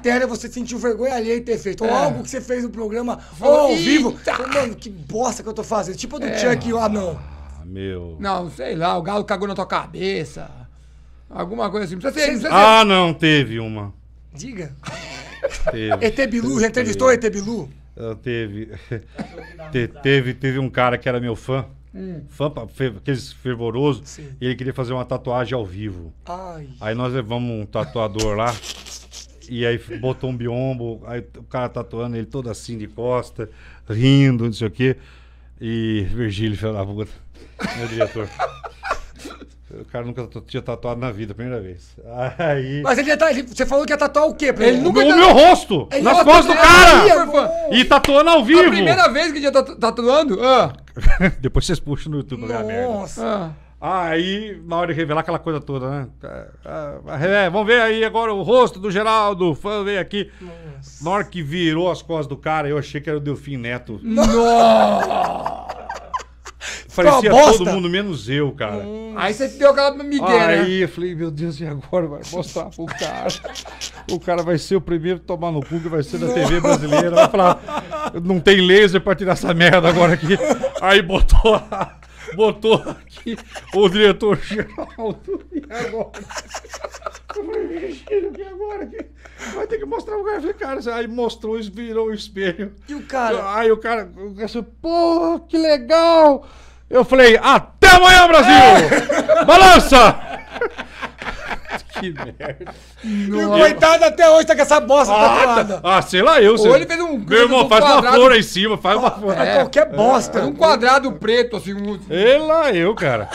matéria você sentiu vergonha alheia de ter feito. Ou é. algo que você fez no programa ou ao vivo. mano, que bosta que eu tô fazendo. Tipo a do é. Chuck lá, não. Ah, meu. Não, sei lá, o galo cagou na tua cabeça. Alguma coisa assim. precisa ser, precisa ah, ser. Ah, não, teve uma. Diga. Teve. ET Bilu, já entrevistou ET Bilu? Teve. Ah, Te- teve, teve um cara que era meu fã. Hum. Fã, pa- aqueles fervoroso. Sim. E ele queria fazer uma tatuagem ao vivo. Ai. Aí nós levamos um tatuador lá. E aí botou um biombo, aí o cara tatuando ele todo assim de costa, rindo, não sei o quê. E Virgílio, filho da puta, meu diretor cara nunca tinha tatuado na vida, primeira vez. Aí. Mas ele ia tá, ele, você falou que ia tatuar o quê? ele, ele nunca. No meu rosto! Ele nas costas do cara! e tatuando ao vivo! A primeira vez que ele ia tatuando? Ah. Depois vocês puxam no YouTube Nossa. a merda. Nossa! Ah. Aí, na hora de revelar aquela coisa toda, né? É, é, é vamos ver aí agora o rosto do Geraldo, fã veio aqui. Nossa. Na hora que virou as costas do cara, eu achei que era o Delfim Neto. Nossa! Parecia todo mundo menos eu, cara. Hum. Aí você deu aquela migué, né? Aí eu falei, meu Deus, e agora? Vai mostrar pro cara. o cara vai ser o primeiro a tomar no cu que vai ser da TV brasileira. Vai falar, não tem laser pra tirar essa merda agora aqui. Aí botou a botou aqui o diretor Geraldo e agora? Eu falei, e agora? Vai ter que mostrar o cara. falei, cara, aí mostrou, virou o espelho. E o cara? Aí o cara, cara assim, pô, que legal! Eu falei, até amanhã, Brasil! É. Balança! que merda. E o coitado até hoje tá com essa bosta ah, tatuada. Tá. Ah, sei lá eu. Ou ele fez um Meu irmão, faz quadrado, uma flor aí em cima, faz uma é, flor. É, qualquer bosta. É, um quadrado preto, assim. Um... Sei lá eu, cara.